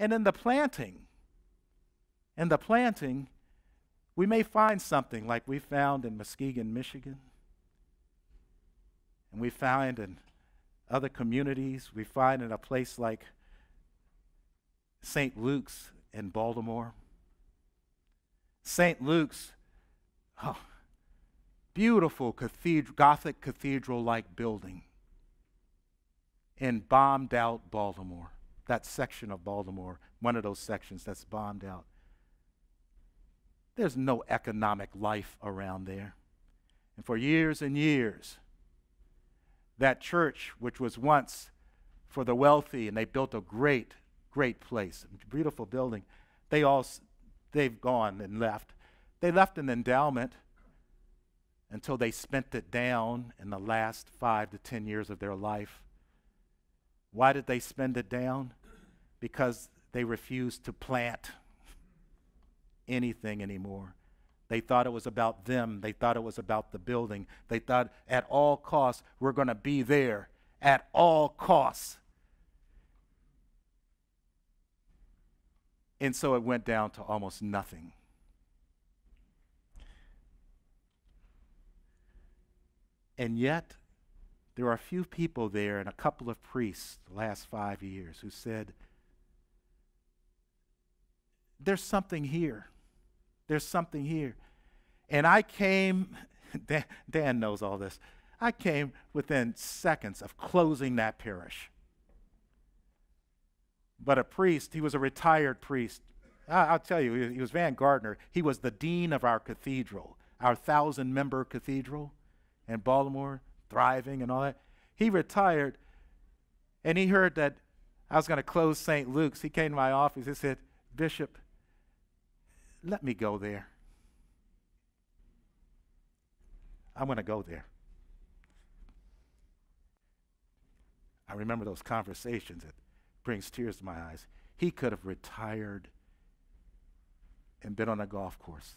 and in the planting, in the planting, we may find something like we found in Muskegon, Michigan, and we find in other communities, we find in a place like St. Luke's in Baltimore. St. Luke's, oh, beautiful cathedral, Gothic cathedral like building in bombed out Baltimore that section of Baltimore, one of those sections that's bombed out. There's no economic life around there. And for years and years, that church, which was once for the wealthy, and they built a great, great place, beautiful building, they all, they've gone and left. They left an endowment until they spent it down in the last five to ten years of their life. Why did they spend it down? because they refused to plant anything anymore. They thought it was about them. They thought it was about the building. They thought at all costs, we're going to be there at all costs. And so it went down to almost nothing. And yet, there are a few people there and a couple of priests the last five years who said, there's something here. There's something here. And I came, Dan, Dan knows all this. I came within seconds of closing that parish. But a priest, he was a retired priest. I'll tell you, he was Van Gardner. He was the dean of our cathedral, our thousand member cathedral in Baltimore, thriving and all that. He retired and he heard that I was going to close St. Luke's. He came to my office. He said, Bishop, let me go there. I'm going to go there. I remember those conversations. It brings tears to my eyes. He could have retired and been on a golf course.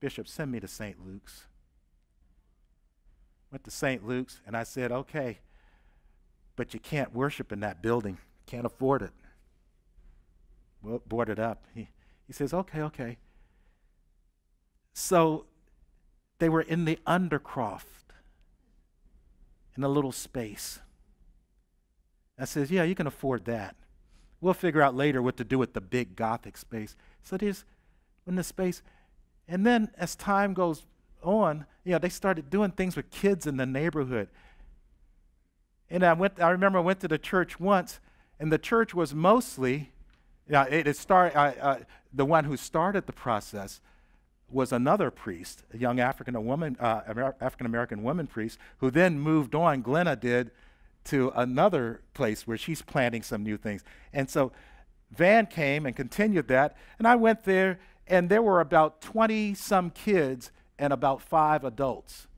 Bishop, send me to St. Luke's. Went to St. Luke's, and I said, okay, but you can't worship in that building. Can't afford it. Well, boarded up. He, he says, okay, okay. So they were in the undercroft in a little space. I says, Yeah, you can afford that. We'll figure out later what to do with the big Gothic space. So there's in the space. And then as time goes on, you know, they started doing things with kids in the neighborhood. And I went I remember I went to the church once, and the church was mostly you know, it, it started uh, uh, the one who started the process was another priest, a young African woman, uh, African American woman priest, who then moved on. Glenna did to another place where she's planting some new things, and so Van came and continued that. And I went there, and there were about twenty some kids and about five adults.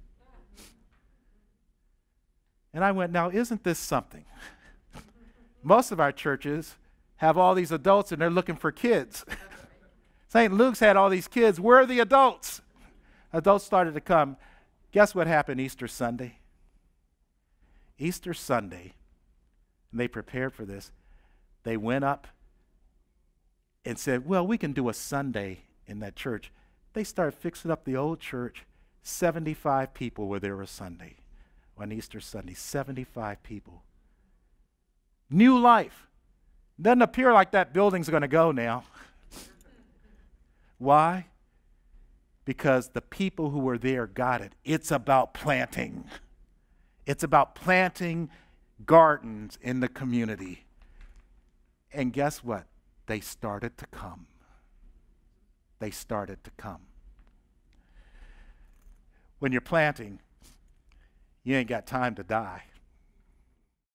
And I went, now isn't this something? Most of our churches have all these adults and they're looking for kids. St. Luke's had all these kids. Where are the adults? Adults started to come. Guess what happened Easter Sunday? Easter Sunday, and they prepared for this, they went up and said, Well, we can do a Sunday in that church. They started fixing up the old church. 75 people were there a Sunday, on Easter Sunday. 75 people. New life. Doesn't appear like that building's going to go now. Why? Because the people who were there got it. It's about planting, it's about planting gardens in the community. And guess what? They started to come. They started to come. When you're planting, you ain't got time to die.